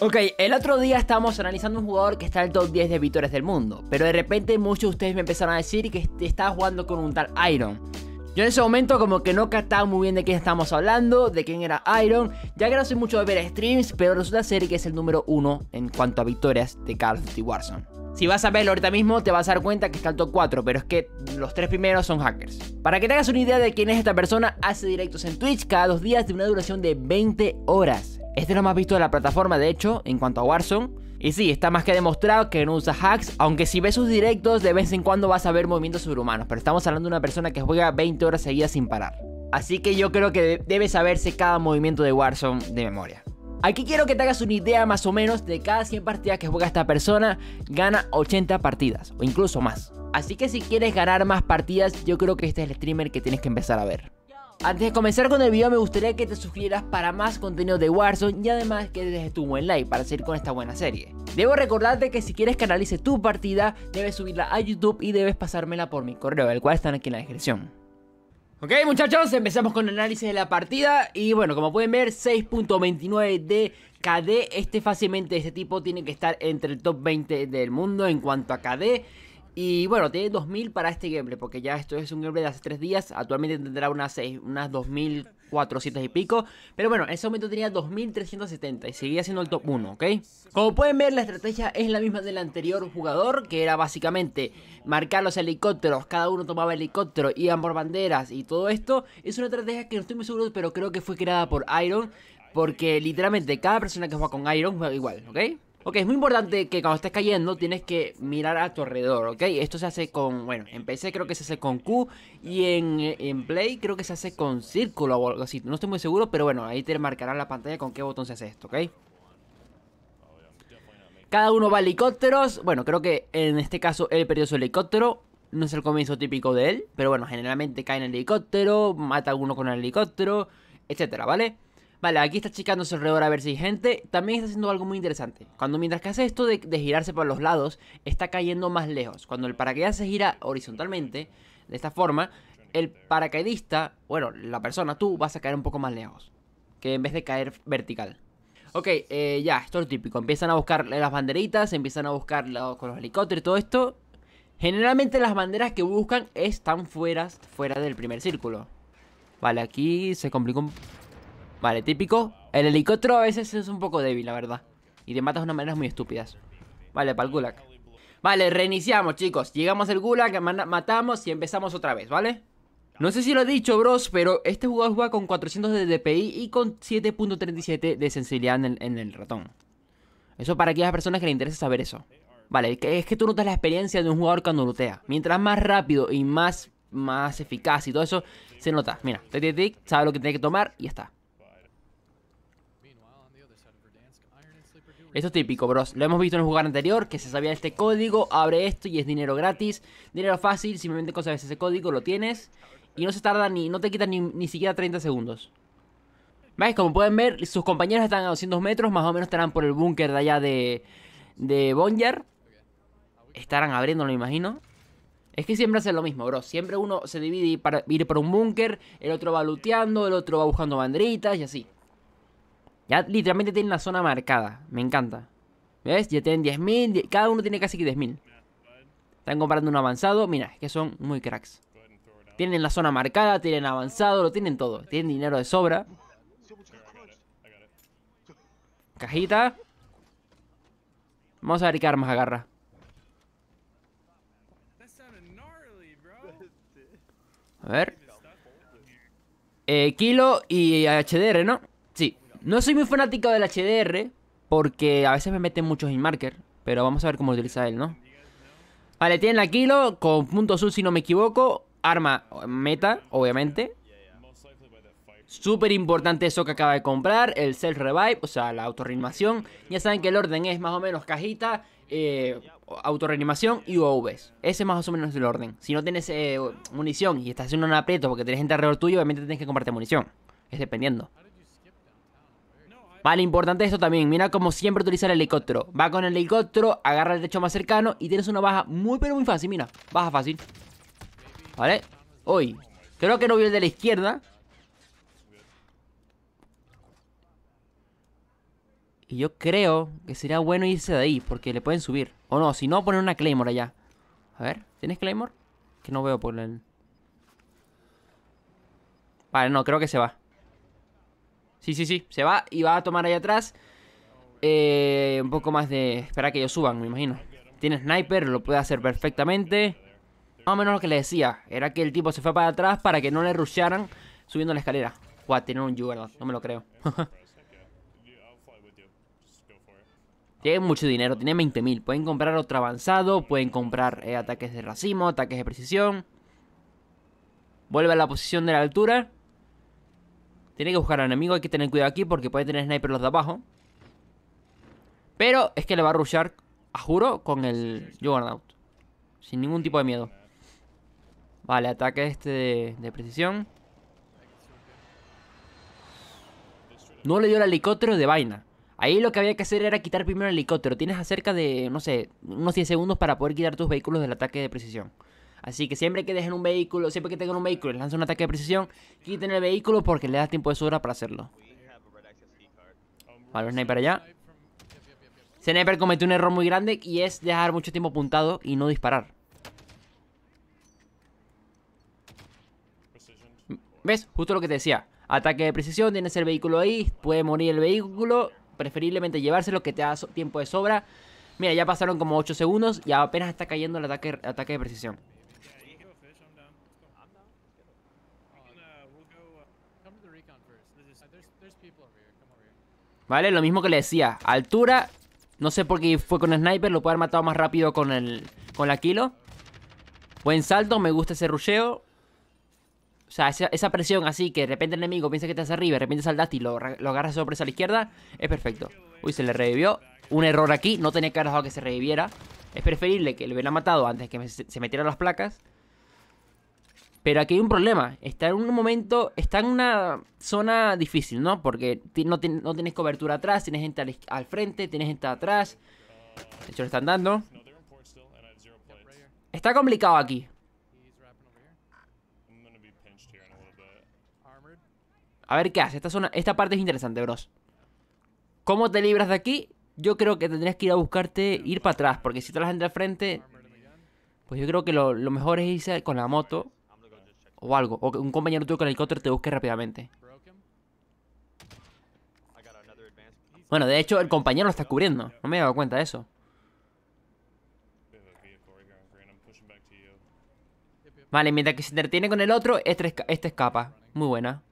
Ok, el otro día estábamos analizando un jugador que está en el top 10 de victorias del mundo, pero de repente muchos de ustedes me empezaron a decir que estaba jugando con un tal Iron. Yo en ese momento como que no captaba muy bien de quién estábamos hablando, de quién era Iron, ya que no soy mucho de ver streams, pero resulta ser que es el número uno en cuanto a victorias de Call of Si vas a verlo ahorita mismo, te vas a dar cuenta que está el top 4, pero es que los tres primeros son hackers. Para que tengas una idea de quién es esta persona, hace directos en Twitch cada dos días de una duración de 20 horas. Este es lo más visto de la plataforma, de hecho, en cuanto a Warzone. Y sí, está más que demostrado que no usa hacks, aunque si ves sus directos de vez en cuando vas a ver movimientos sobrehumanos, pero estamos hablando de una persona que juega 20 horas seguidas sin parar. Así que yo creo que debe saberse cada movimiento de Warzone de memoria. Aquí quiero que te hagas una idea más o menos de cada 100 partidas que juega esta persona, gana 80 partidas o incluso más. Así que si quieres ganar más partidas, yo creo que este es el streamer que tienes que empezar a ver. Antes de comenzar con el video me gustaría que te suscribieras para más contenido de Warzone y además que dejes tu buen like para seguir con esta buena serie. Debo recordarte que si quieres que analice tu partida, debes subirla a YouTube y debes pasármela por mi correo, el cual está aquí en la descripción. Ok muchachos, empezamos con el análisis de la partida y bueno, como pueden ver 6.29 de KD, este fácilmente este tipo tiene que estar entre el top 20 del mundo en cuanto a KD y bueno, tiene 2000 para este gameplay, porque ya esto es un gameplay de hace 3 días. Actualmente tendrá unas, unas 2400 y pico. Pero bueno, en ese momento tenía 2370 y seguía siendo el top 1, ¿ok? Como pueden ver, la estrategia es la misma del anterior jugador, que era básicamente marcar los helicópteros. Cada uno tomaba helicóptero, iban por banderas y todo esto. Es una estrategia que no estoy muy seguro, pero creo que fue creada por Iron. Porque literalmente cada persona que juega con Iron juega igual, ¿ok? Ok, es muy importante que cuando estés cayendo tienes que mirar a tu alrededor, ¿ok? Esto se hace con, bueno, en PC creo que se hace con Q y en, Play creo que se hace con círculo o algo así. No estoy muy seguro, pero bueno, ahí te marcará la pantalla con qué botón se hace esto, ¿ok? Cada uno va a helicópteros. Bueno, creo que en este caso él perdió su helicóptero. No es el comienzo típico de él, pero bueno, generalmente cae en el helicóptero, mata a alguno con el helicóptero, etcétera, ¿vale? Vale, aquí está chicándose alrededor a ver si hay gente. También está haciendo algo muy interesante. Cuando mientras que hace esto de, girarse por los lados, está cayendo más lejos. Cuando el paracaidista se gira horizontalmente, de esta forma, el paracaidista, bueno, la persona, tú, vas a caer un poco más lejos. Que en vez de caer vertical. Ok, eh, ya, esto es típico. Empiezan a buscar las banderitas, empiezan a buscar con los helicópteros y todo esto. Generalmente las banderas que buscan están fuera, fuera del primer círculo. Vale, aquí se complicó un Vale, típico. El helicóptero a veces es un poco débil, la verdad. Y te matas de unas maneras muy estúpidas. Vale, para el gulag. Vale, reiniciamos, chicos. Llegamos al gulag, matamos y empezamos otra vez, ¿vale? No sé si lo he dicho, bros, pero este jugador juega con 400 de DPI y con 7.37 de sensibilidad en el, ratón. Eso para aquellas personas que les interesa saber eso. Vale, es que tú notas la experiencia de un jugador cuando lootea. Mientras más rápido y más, más eficaz y todo eso, se nota. Mira, tic, tic, sabe lo que tiene que tomar y ya está. Esto es típico, bros. Lo hemos visto en el jugar anterior, que se sabía este código, abre esto y es dinero gratis. Dinero fácil, simplemente cosa ese código, lo tienes. Y no se tarda ni, no te quita ni, siquiera 30 segundos. ¿Veis? Como pueden ver, sus compañeros están a 200 metros, más o menos estarán por el búnker de allá de, de Bonjar. Estarán abriéndolo, me imagino. Es que siempre hacen lo mismo, bro. Siempre uno se divide para ir por un búnker, el otro va looteando, el otro va buscando banderitas y así. Ya literalmente tienen la zona marcada. Me encanta. ¿Ves? Ya tienen 10.000. Cada uno tiene casi que 10.000. Están comprando un avanzado. Mira, que son muy cracks. Tienen la zona marcada, tienen avanzado, lo tienen todo. Tienen dinero de sobra. Cajita. Vamos a ver qué armas agarra. A ver. Eh, kilo y HDR, ¿no? No soy muy fanático del HDR, porque a veces me meten muchos inmarker, pero vamos a ver cómo utiliza él, ¿no? Vale, tiene la kilo con punto azul, si no me equivoco, arma eh, meta, obviamente. Súper importante eso que acaba de comprar, el self revive, o sea, la autorreanimación. Ya saben que el orden es más o menos cajita, eh, autorreanimación y UVs. Ese es más o menos el orden. Si no tienes eh, munición y estás haciendo un aprieto porque tienes gente alrededor tuyo, obviamente tienes que comprarte munición. Es dependiendo. Vale, importante esto también. Mira cómo siempre utilizar el helicóptero. Va con el helicóptero, agarra el techo más cercano y tienes una baja muy pero muy fácil. Mira, baja fácil. Vale. Hoy. Creo que no vi el de la izquierda. Y yo creo que sería bueno irse de ahí, porque le pueden subir. O no, si no, poner una Claymore allá. A ver, ¿tienes Claymore? Que no veo por el... Vale, no, creo que se va. Sí, sí, sí. Se va y va a tomar ahí atrás. Eh, un poco más de... Espera que ellos suban, me imagino. Tiene sniper, lo puede hacer perfectamente. Más o menos lo que le decía. Era que el tipo se fue para atrás para que no le rushearan subiendo la escalera. Guau, tiene un No me lo creo. Tiene mucho dinero, tiene 20.000. Pueden comprar otro avanzado, pueden comprar eh, ataques de racimo, ataques de precisión. Vuelve a la posición de la altura. Tiene que buscar al enemigo, hay que tener cuidado aquí porque puede tener sniper los de abajo. Pero es que le va a rushar, a juro, con el out, Sin ningún tipo de miedo. Vale, ataque este de, precisión. No le dio el helicóptero de vaina. Ahí lo que había que hacer era quitar primero el helicóptero. Tienes acerca de, no sé, unos 10 segundos para poder quitar tus vehículos del ataque de precisión. Así que siempre que dejen un vehículo, siempre que tengan un vehículo y lancen un ataque de precisión, quiten el vehículo porque le da tiempo de sobra para hacerlo. Vale, sniper allá. Sniper cometió un error muy grande y es dejar mucho tiempo apuntado y no disparar. ¿Ves? Justo lo que te decía. Ataque de precisión, tienes el vehículo ahí, puede morir el vehículo, preferiblemente llevárselo que te da tiempo de sobra. Mira, ya pasaron como 8 segundos y apenas está cayendo el ataque, ataque de precisión. ¿Vale? Lo mismo que le decía, altura, no sé por qué fue con sniper, lo puede haber matado más rápido con, el, con la kilo. Buen salto, me gusta ese rusheo. O sea, esa, presión así que de repente el enemigo piensa que estás arriba, de repente saltaste y lo, lo agarras sorpresa a la izquierda, es perfecto. Uy, se le revivió. Un error aquí, no tenía que haber que se reviviera. Es preferible que le hubiera matado antes que se metieran las placas. Pero aquí hay un problema. Está en un momento, está en una zona difícil, ¿no? Porque no, tienes cobertura atrás, tienes gente al, frente, tienes gente atrás. De hecho, le están dando. Está complicado aquí. A ver qué hace. Esta, zona, esta parte es interesante, bros. ¿Cómo te libras de aquí? Yo creo que tendrías que ir a buscarte, ir para atrás. Porque si te la gente al frente, pues yo creo que lo, lo mejor es irse con la moto o algo. O que un compañero tuyo con el helicóptero te busque rápidamente. Bueno, de hecho, el compañero lo está cubriendo. No me he dado cuenta de eso. Vale, mientras que se entretiene con el otro, este, este escapa. Muy buena.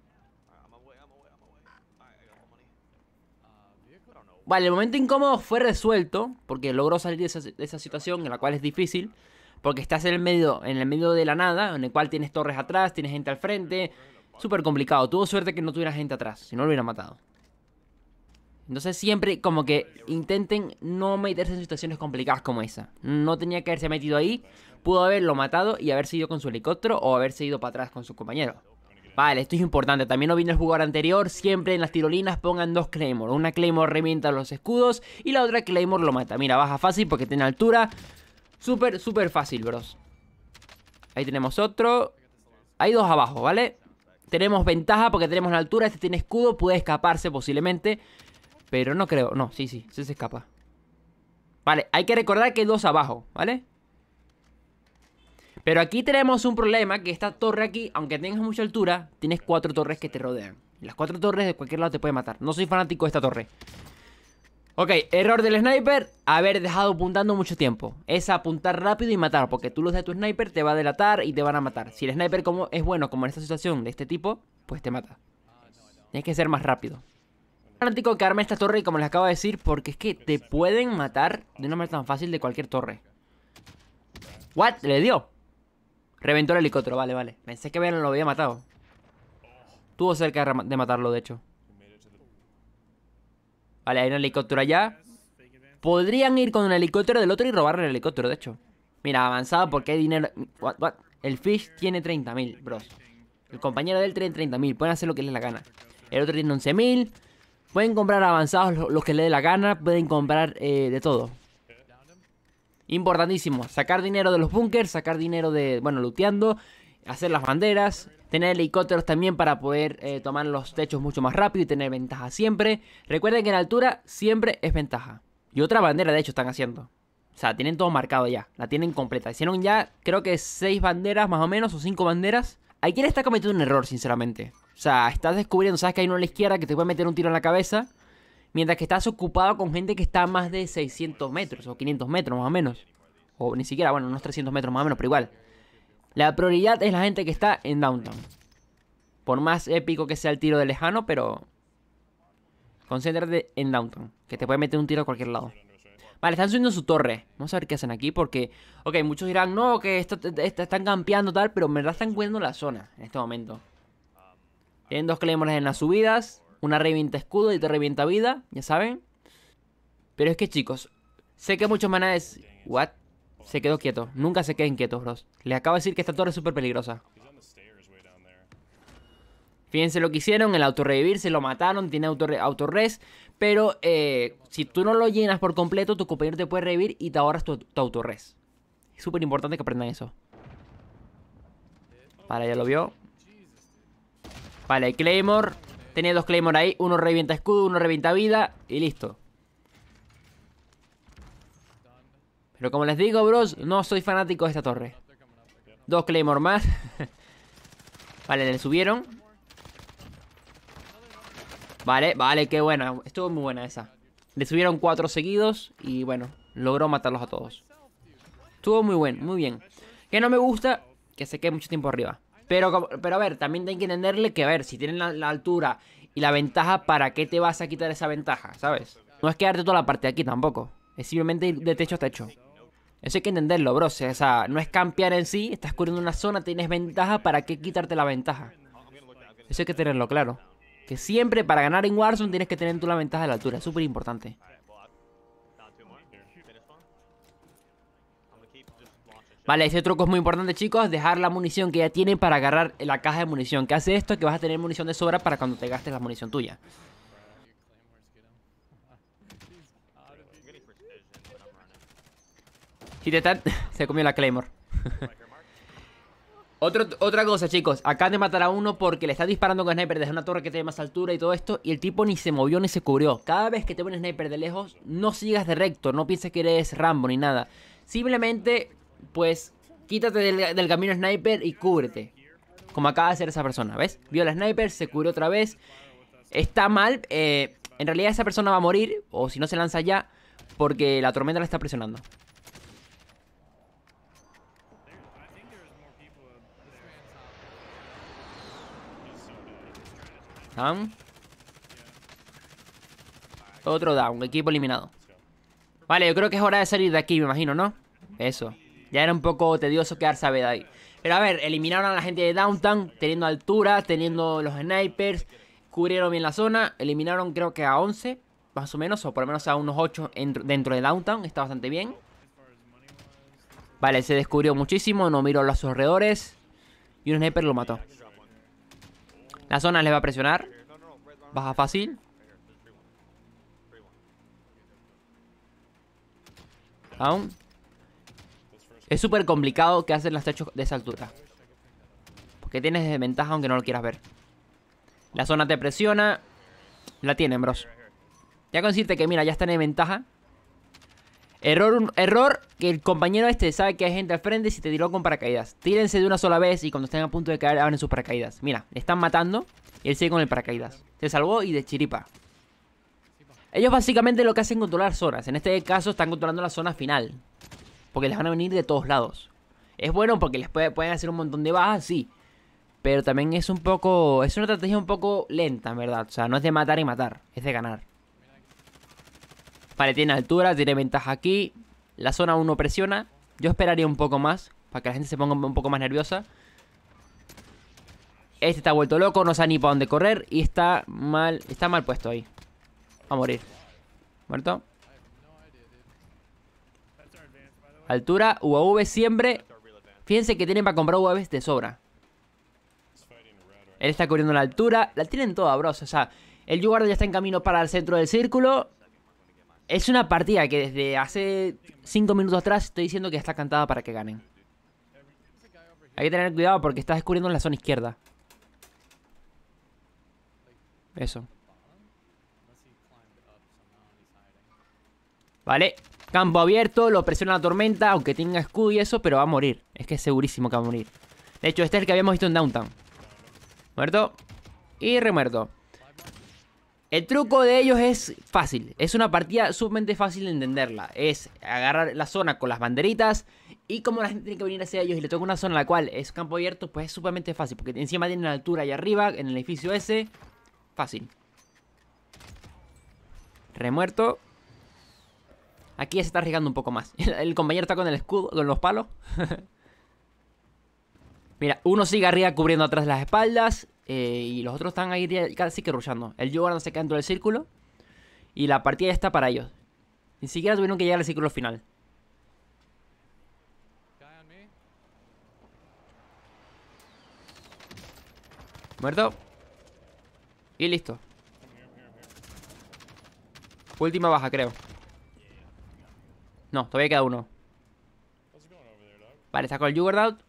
Vale, el momento incómodo fue resuelto, porque logró salir de esa, de esa situación en la cual es difícil porque estás en el medio, en el medio de la nada, en el cual tienes torres atrás, tienes gente al frente, súper complicado. Tuvo suerte que no tuviera gente atrás, si no lo hubiera matado. Entonces siempre como que intenten no meterse en situaciones complicadas como esa. No tenía que haberse metido ahí, pudo haberlo matado y haber ido con su helicóptero o haberse ido para atrás con su compañero. Vale, esto es importante. También lo vino el jugador anterior. Siempre en las tirolinas pongan dos Claymore. Una Claymore revienta los escudos y la otra Claymore lo mata. Mira, baja fácil porque tiene altura. Súper, súper fácil, bros. Ahí tenemos otro. Hay dos abajo, ¿vale? Tenemos ventaja porque tenemos la altura. Este tiene escudo, puede escaparse posiblemente. Pero no creo. No, sí, sí, sí se escapa. Vale, hay que recordar que hay dos abajo, ¿vale? Pero aquí tenemos un problema que esta torre aquí, aunque tengas mucha altura, tienes cuatro torres que te rodean. Las cuatro torres de cualquier lado te pueden matar. No soy fanático de esta torre. Ok, error del sniper, haber dejado apuntando mucho tiempo. Es apuntar rápido y matar, porque tú los de tu sniper te va a delatar y te van a matar. Si el sniper como es bueno, como en esta situación de este tipo, pues te mata. Tienes que ser más rápido. Fanático que arme esta torre, como les acabo de decir, porque es que te pueden matar de una manera tan fácil de cualquier torre. ¿What? ¿Le dio? Reventó el helicóptero, vale, vale. Pensé que lo había matado. Tuvo cerca de matarlo, de hecho. Vale, hay un helicóptero allá. Podrían ir con un helicóptero del otro y robarle el helicóptero, de hecho. Mira, avanzado porque hay dinero... El Fish tiene 30.000, bros. El compañero del tren 30.000. Pueden hacer lo que les dé la gana. El otro tiene 11.000. Pueden comprar avanzados los, que les dé la gana. Pueden comprar eh, de todo. Importantísimo. Sacar dinero de los bunkers. Sacar dinero de... Bueno, looteando. Hacer las banderas tener helicópteros también para poder eh, tomar los techos mucho más rápido y tener ventaja siempre. Recuerden que en altura siempre es ventaja. Y otra bandera, de hecho, están haciendo. O sea, tienen todo marcado ya. La tienen completa. Hicieron ya, creo que seis banderas más o menos, o cinco banderas. Hay quien está cometiendo un error, sinceramente. O sea, estás descubriendo, sabes que hay uno a la izquierda que te puede meter un tiro en la cabeza. Mientras que estás ocupado con gente que está a más de 600 metros o 500 metros más o menos. O ni siquiera, bueno, unos 300 metros más o menos, pero igual. La prioridad es la gente que está en downtown. Por más épico que sea el tiro de lejano, pero. Concéntrate en downtown. Que te puede meter un tiro a cualquier lado. Vale, están subiendo su torre. Vamos a ver qué hacen aquí porque... Ok, muchos dirán, no, que están campeando tal, pero en verdad están cuidando la zona en este momento. Tienen dos claymores en las subidas. Una revienta escudo y te revienta vida, ya saben. Pero es que chicos, sé que muchos es ¿What? Se quedó quieto. Nunca se queden quietos, bros. Les acabo de decir que esta torre es súper peligrosa. Fíjense lo que hicieron, el autorrevivir, se lo mataron, tiene autorres, pero eh, si tú no lo llenas por completo, tu compañero te puede revivir y te ahorras tu, tu autorres. Es súper importante que aprendan eso. Vale, ya lo vio. Vale, Claymore. Tenía dos Claymore ahí, uno revienta escudo, uno revienta vida y listo. Pero como les digo, bros, no soy fanático de esta torre. Dos Claymore más. vale, le subieron. Vale, vale, qué buena. Estuvo muy buena esa. Le subieron cuatro seguidos y bueno, logró matarlos a todos. Estuvo muy bueno, muy bien. Que no me gusta que se quede mucho tiempo arriba. Pero, pero a ver, también hay que entenderle que, a ver, si tienen la, la, altura y la ventaja, ¿para qué te vas a quitar esa ventaja? ¿Sabes? No es quedarte toda la parte de aquí tampoco. Es simplemente ir de techo a techo. Eso hay que entenderlo, bro. O sea, no es campear en sí, estás cubriendo una zona, tienes ventaja, ¿para qué quitarte la ventaja? Eso hay que tenerlo claro. Que siempre para ganar en Warzone tienes que tener tú la ventaja de la altura, súper importante. Vale, ese truco es muy importante, chicos. Dejar la munición que ya tienen para agarrar la caja de munición. Que hace esto? Que vas a tener munición de sobra para cuando te gastes la munición tuya. te están. se comió la Claymore. otra cosa, chicos. acá te matará a uno porque le está disparando con sniper desde una torre que tiene más altura y todo esto. Y el tipo ni se movió ni se cubrió. Cada vez que te un sniper de lejos, no sigas de recto. No pienses que eres Rambo ni nada. Simplemente, pues, quítate del, camino sniper y cúbrete. Como acaba de hacer esa persona, ¿ves? Vio al sniper, se cubrió otra vez. Está mal. Eh, en realidad esa persona va a morir. O si no se lanza ya. Porque la tormenta la está presionando. Otro down, equipo eliminado. Vale, yo creo que es hora de salir de aquí, me imagino, ¿no? Eso. Ya era un poco tedioso quedarse a ver ahí. Pero a ver, eliminaron a la gente de Downtown, teniendo altura, teniendo los snipers, cubrieron bien la zona, eliminaron creo que a 11, más o menos, o por lo menos a unos 8 dentro de Downtown, está bastante bien. Vale, se descubrió muchísimo, no miró los alrededores y un sniper lo mató. La zona les va a presionar. Baja fácil. Aún. Es súper complicado que hacen las techos de esa altura. Porque tienes desventaja aunque no lo quieras ver. La zona te presiona. La tienen, bros. Ya consiste que, mira, ya están en ventaja. Error, error que el compañero este sabe que hay gente al frente y te tiró con paracaídas. Tírense de una sola vez y cuando estén a punto de caer abren sus paracaídas. Mira, le están matando y él sigue con el paracaídas. Se salvó y de chiripa. Ellos básicamente lo que hacen es controlar zonas. En este caso están controlando la zona final. Porque les van a venir de todos lados. Es bueno porque les pueden hacer un montón de bajas, sí. Pero también es un poco... Es una estrategia un poco lenta, en verdad. O sea, no es de matar y matar. Es de ganar. Vale, tiene altura, tiene ventaja aquí. La zona 1 presiona. Yo esperaría un poco más para que la gente se ponga un poco más nerviosa. Este está vuelto loco, no sabe ni para dónde correr y está mal, está mal puesto ahí. Va a morir. ¿Muerto? Altura, UAV siempre. Fíjense que tienen para comprar UAVs de sobra. Él está cubriendo la altura. La tienen toda, bros. O sea, el Yugardo ya está en camino para el centro del círculo es una partida que desde hace 5 minutos atrás estoy diciendo que está cantada para que ganen. Hay que tener cuidado porque está descubriendo en la zona izquierda. Eso. Vale. Campo abierto, lo presiona la tormenta, aunque tenga escudo y eso, pero va a morir. Es que es segurísimo que va a morir. De hecho, este es el que habíamos visto en Downtown. Muerto. Y remuerto. El truco de ellos es fácil. Es una partida sumamente fácil de entenderla. Es agarrar la zona con las banderitas. Y como la gente tiene que venir hacia ellos y le toca una zona en la cual es campo abierto, pues es sumamente fácil. Porque encima tienen la altura allá arriba, en el edificio ese. Fácil. Remuerto. Aquí ya se está arriesgando un poco más. El compañero está con el escudo, con los palos. Mira, uno sigue arriba cubriendo atrás las espaldas. Eh, y los otros están ahí casi que rushando. El no se queda dentro del círculo. Y la partida ya está para ellos. Ni siquiera tuvieron que llegar al círculo final. Muerto. Y listo. Última baja, creo. No, todavía queda uno. Vale, con el Juggernaut.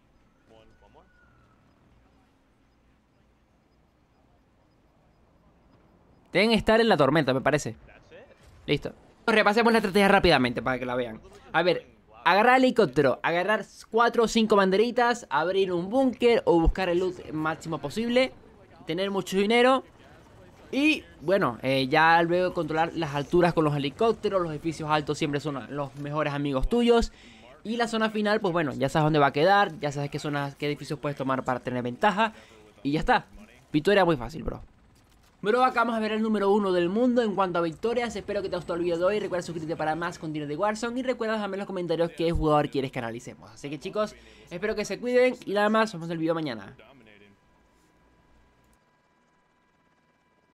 Deben estar en la tormenta, me parece. Listo. Repasemos la estrategia rápidamente para que la vean. A ver, agarrar helicóptero, agarrar 4 o 5 banderitas, abrir un búnker o buscar el loot máximo posible, tener mucho dinero y bueno, ya eh, ya luego controlar las alturas con los helicópteros, los edificios altos siempre son los mejores amigos tuyos. Y la zona final, pues bueno, ya sabes dónde va a quedar, ya sabes qué zonas, qué edificios puedes tomar para tener ventaja. Y ya está. Victoria muy fácil, bro. Bro, vamos a ver el número uno del mundo en cuanto a victorias. Espero que te haya gustado el video de hoy. Recuerda suscribirte para más contenido de Warzone. Y recuerda dejarme en los comentarios qué jugador quieres que analicemos. Así que chicos, espero que se cuiden. Y nada más, nos vemos el video mañana.